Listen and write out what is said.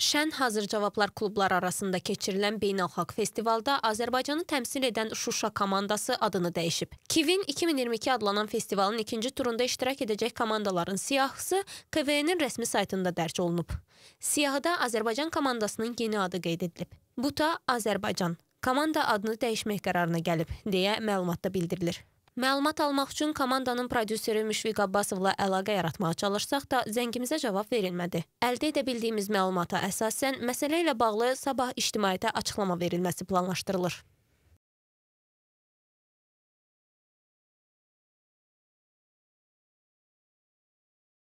Şən hazır cavablar klublar arasında keçirilən beynəlxalq festivalda Azərbaycanı təmsil edən Şuşa komandası adını dəyişib. Kivin 2022 adlanan festivalın ikinci turunda iştirak edəcək komandaların siyahısı KVN-in rəsmi saytında dərc olunub. Siyahıda Azərbaycan komandasının yeni adı qeyd edilib. Buta Azərbaycan komanda adını dəyişmək qərarına gəlib, deyə məlumatda bildirilir. Məlumat almaq üçün komandanın prodüseri Müşfiq Abbasovla əlaqə yaratmağa çalışsaq da, zəngimizə cavab verilmədi. Əldə edə bildiyimiz məlumata əsasən, məsələ ilə bağlı sabah ictimaiyyətə açıqlama verilməsi planlaşdırılır.